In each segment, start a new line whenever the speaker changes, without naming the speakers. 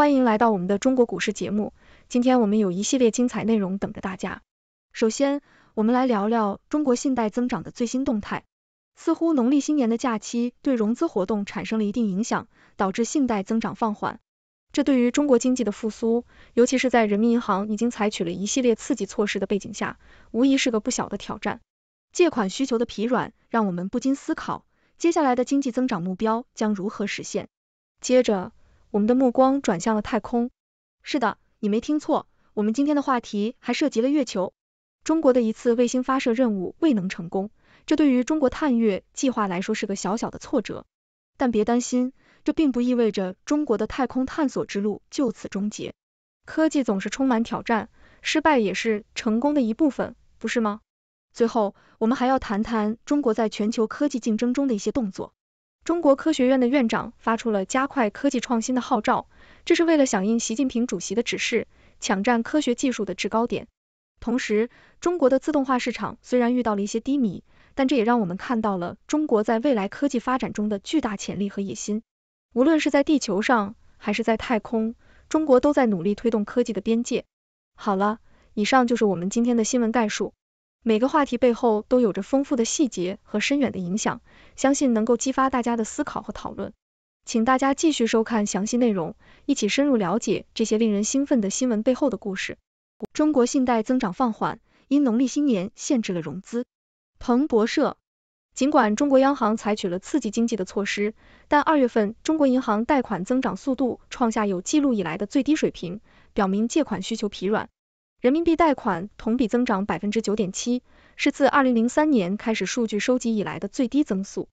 欢迎来到我们的中国股市节目，今天我们有一系列精彩内容等着大家。首先，我们来聊聊中国信贷增长的最新动态。似乎农历新年的假期对融资活动产生了一定影响，导致信贷增长放缓。这对于中国经济的复苏，尤其是在人民银行已经采取了一系列刺激措施的背景下，无疑是个不小的挑战。借款需求的疲软，让我们不禁思考，接下来的经济增长目标将如何实现。接着，我们的目光转向了太空。是的，你没听错，我们今天的话题还涉及了月球。中国的一次卫星发射任务未能成功，这对于中国探月计划来说是个小小的挫折。但别担心，这并不意味着中国的太空探索之路就此终结。科技总是充满挑战，失败也是成功的一部分，不是吗？最后，我们还要谈谈中国在全球科技竞争中的一些动作。中国科学院的院长发出了加快科技创新的号召，这是为了响应习近平主席的指示，抢占科学技术的制高点。同时，中国的自动化市场虽然遇到了一些低迷，但这也让我们看到了中国在未来科技发展中的巨大潜力和野心。无论是在地球上还是在太空，中国都在努力推动科技的边界。好了，以上就是我们今天的新闻概述。每个话题背后都有着丰富的细节和深远的影响，相信能够激发大家的思考和讨论。请大家继续收看详细内容，一起深入了解这些令人兴奋的新闻背后的故事。中国信贷增长放缓，因农历新年限制了融资。彭博社。尽管中国央行采取了刺激经济的措施，但二月份中国银行贷款增长速度创下有记录以来的最低水平，表明借款需求疲软。人民币贷款同比增长百分之九点七，是自二零零三年开始数据收集以来的最低增速。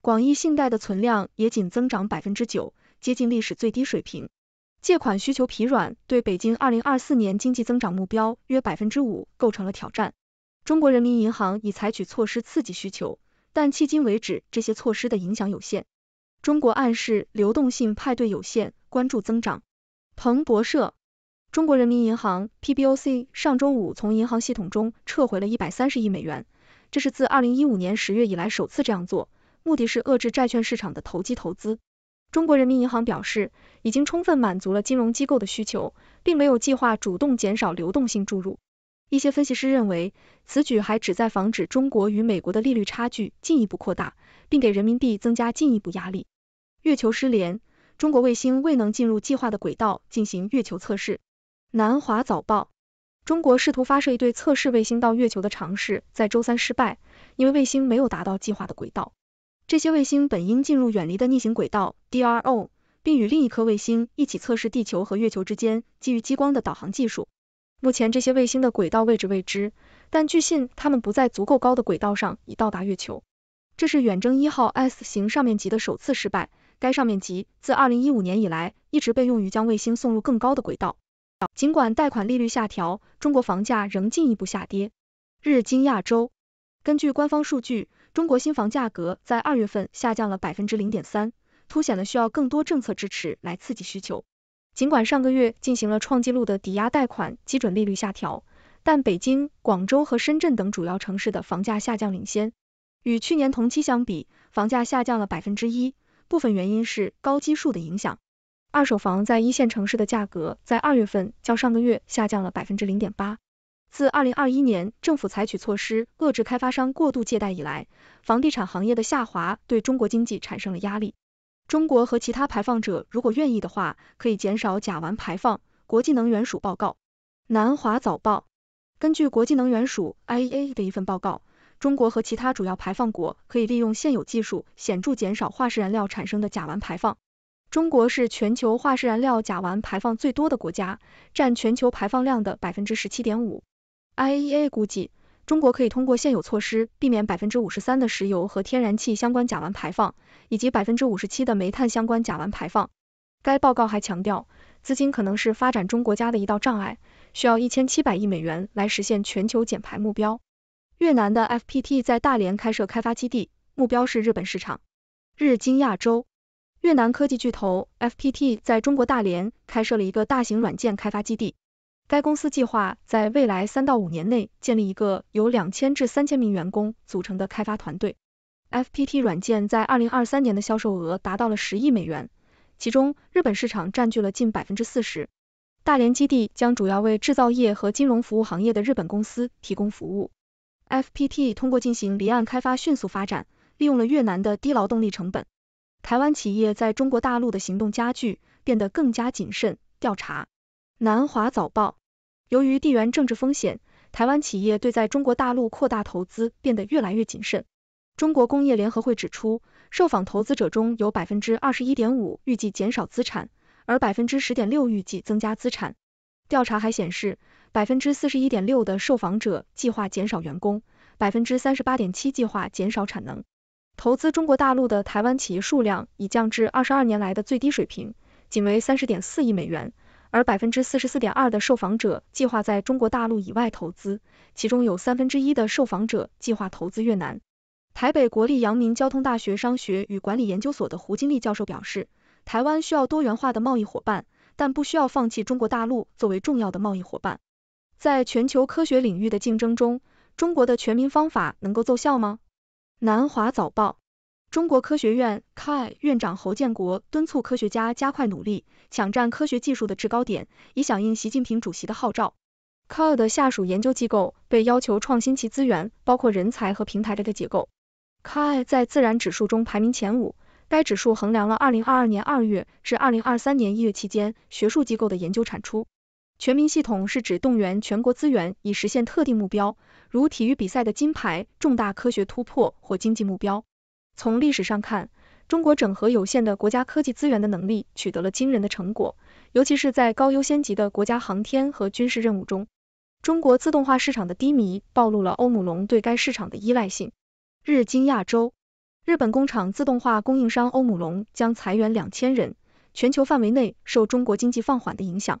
广义信贷的存量也仅增长百分之九，接近历史最低水平。借款需求疲软对北京二零二四年经济增长目标约百分之五构成了挑战。中国人民银行已采取措施刺激需求，但迄今为止这些措施的影响有限。中国暗示流动性派对有限，关注增长。彭博社。中国人民银行 （PBOC） 上周五从银行系统中撤回了一百三十亿美元，这是自二零一五年十月以来首次这样做，目的是遏制债券市场的投机投资。中国人民银行表示，已经充分满足了金融机构的需求，并没有计划主动减少流动性注入。一些分析师认为，此举还旨在防止中国与美国的利率差距进一步扩大，并给人民币增加进一步压力。月球失联，中国卫星未能进入计划的轨道进行月球测试。南华早报：中国试图发射一对测试卫星到月球的尝试在周三失败，因为卫星没有达到计划的轨道。这些卫星本应进入远离的逆行轨道 （DRO），并与另一颗卫星一起测试地球和月球之间基于激光的导航技术。目前，这些卫星的轨道位置未知，但据信它们不在足够高的轨道上，已到达月球。这是远征一号 S 型上面级的首次失败。该上面级自2015年以来一直被用于将卫星送入更高的轨道。尽管贷款利率下调，中国房价仍进一步下跌。日经亚洲，根据官方数据，中国新房价格在二月份下降了百分之零点三，凸显了需要更多政策支持来刺激需求。尽管上个月进行了创纪录的抵押贷款基准利率下调，但北京、广州和深圳等主要城市的房价下降领先。与去年同期相比，房价下降了百分之一，部分原因是高基数的影响。二手房在一线城市的价格在二月份较上个月下降了百分之零点八。自二零二一年政府采取措施遏制开发商过度借贷以来，房地产行业的下滑对中国经济产生了压力。中国和其他排放者如果愿意的话，可以减少甲烷排放。国际能源署报告，南华早报。根据国际能源署 （IEA） 的一份报告，中国和其他主要排放国可以利用现有技术显著减少化石燃料产生的甲烷排放。中国是全球化石燃料甲烷排放最多的国家，占全球排放量的百分之十七点五。IEA 估计，中国可以通过现有措施避免百分之五十三的石油和天然气相关甲烷排放，以及百分之五十七的煤炭相关甲烷排放。该报告还强调，资金可能是发展中国家的一道障碍，需要一千七百亿美元来实现全球减排目标。越南的 FPT 在大连开设开发基地，目标是日本市场。日经亚洲。越南科技巨头 FPT 在中国大连开设了一个大型软件开发基地。该公司计划在未来三到五年内建立一个由两千至三千名员工组成的开发团队。FPT 软件在二零二三年的销售额达到了十亿美元，其中日本市场占据了近百分之四十。大连基地将主要为制造业和金融服务行业的日本公司提供服务。FPT 通过进行离岸开发迅速发展，利用了越南的低劳动力成本。台湾企业在中国大陆的行动加剧，变得更加谨慎。调查，南华早报。由于地缘政治风险，台湾企业对在中国大陆扩大投资变得越来越谨慎。中国工业联合会指出，受访投资者中有百分之二十一点五预计减少资产，而百分之十点六预计增加资产。调查还显示，百分之四十一点六的受访者计划减少员工，百分之三十八点七计划减少产能。投资中国大陆的台湾企业数量已降至二十二年来的最低水平，仅为三十点四亿美元，而百分之四十四点二的受访者计划在中国大陆以外投资，其中有三分之一的受访者计划投资越南。台北国立阳明交通大学商学与管理研究所的胡金立教授表示，台湾需要多元化的贸易伙伴，但不需要放弃中国大陆作为重要的贸易伙伴。在全球科学领域的竞争中，中国的全民方法能够奏效吗？南华早报：中国科学院 Kai 院长侯建国敦促科学家加快努力，抢占科学技术的制高点，以响应习近平主席的号召。Kai 的下属研究机构被要求创新其资源，包括人才和平台的的结构。Kai 在自然指数中排名前五，该指数衡量了二零二二年二月至二零二三年一月期间学术机构的研究产出。全民系统是指动员全国资源以实现特定目标，如体育比赛的金牌、重大科学突破或经济目标。从历史上看，中国整合有限的国家科技资源的能力取得了惊人的成果，尤其是在高优先级的国家航天和军事任务中。中国自动化市场的低迷暴露了欧姆龙对该市场的依赖性。日经亚洲，日本工厂自动化供应商欧姆龙将裁员两千人，全球范围内受中国经济放缓的影响。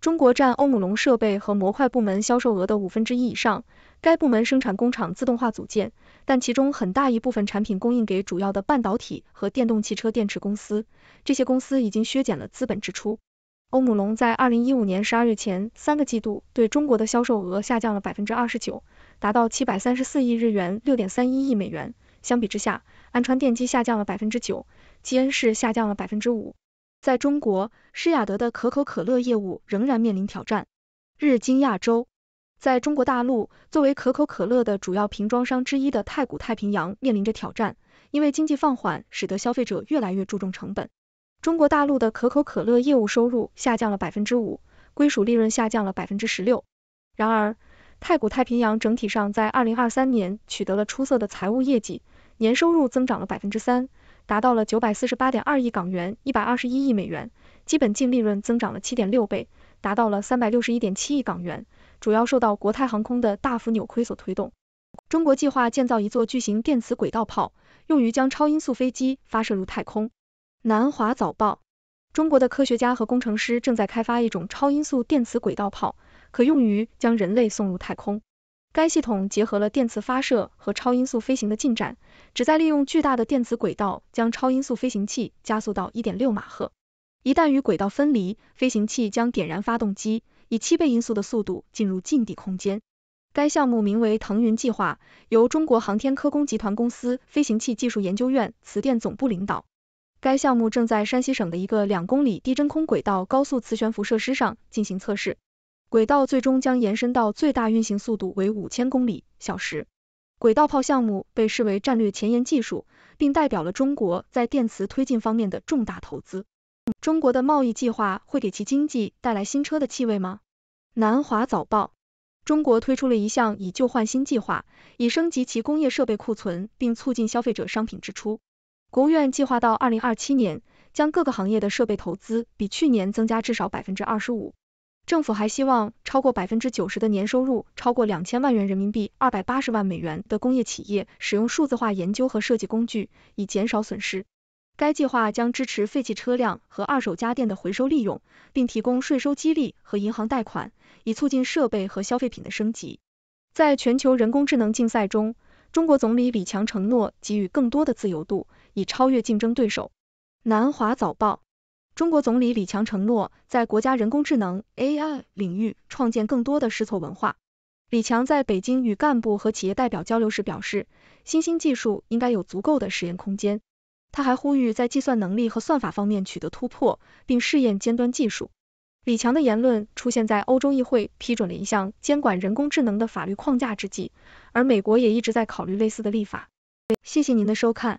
中国占欧姆龙设备和模块部门销售额的五分之一以上。该部门生产工厂自动化组件，但其中很大一部分产品供应给主要的半导体和电动汽车电池公司。这些公司已经削减了资本支出。欧姆龙在二零一五年十二月前三个季度对中国的销售额下降了百分之二十九，达到七百三十四亿日元（六点三一亿美元）。相比之下，安川电机下降了百分之九，基恩士下降了百分之五。在中国，施雅德的可口可乐业务仍然面临挑战。日经亚洲在中国大陆作为可口可乐的主要瓶装商之一的太古太平洋面临着挑战，因为经济放缓使得消费者越来越注重成本。中国大陆的可口可乐业务收入下降了百分之五，归属利润下降了百分之十六。然而，太古太平洋整体上在二零二三年取得了出色的财务业绩，年收入增长了百分之三。达到了九百四十八点二亿港元，一百二十一亿美元，基本净利润增长了七点六倍，达到了三百六十一点七亿港元，主要受到国泰航空的大幅扭亏所推动。中国计划建造一座巨型电磁轨道炮，用于将超音速飞机发射入太空。南华早报：中国的科学家和工程师正在开发一种超音速电磁轨道炮，可用于将人类送入太空。该系统结合了电磁发射和超音速飞行的进展，旨在利用巨大的电磁轨道将超音速飞行器加速到1.6马赫。一旦与轨道分离，飞行器将点燃发动机，以七倍音速的速度进入近地空间。该项目名为“腾云计划”，由中国航天科工集团公司飞行器技术研究院磁电总部领导。该项目正在山西省的一个两公里低真空轨道高速磁悬浮设施上进行测试。轨道最终将延伸到最大运行速度为五千公里小时。轨道炮项目被视为战略前沿技术，并代表了中国在电磁推进方面的重大投资。中国的贸易计划会给其经济带来新车的气味吗？南华早报。中国推出了一项以旧换新计划，以升级其工业设备库存并促进消费者商品支出。国务院计划到二零二七年，将各个行业的设备投资比去年增加至少百分之二十五。政府还希望超过百分之九十的年收入超过两千万元人民币、二百八十万美元的工业企业使用数字化研究和设计工具，以减少损失。该计划将支持废弃车辆和二手家电的回收利用，并提供税收激励和银行贷款，以促进设备和消费品的升级。在全球人工智能竞赛中，中国总理李强承诺给予更多的自由度，以超越竞争对手。南华早报。中国总理李强承诺，在国家人工智能 AI 领域创建更多的试错文化。李强在北京与干部和企业代表交流时表示，新兴技术应该有足够的实验空间。他还呼吁在计算能力和算法方面取得突破，并试验尖端技术。李强的言论出现在欧洲议会批准了一项监管人工智能的法律框架之际，而美国也一直在考虑类似的立法。谢谢您的收看。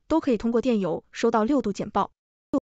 都可以通过电邮收到六度简报。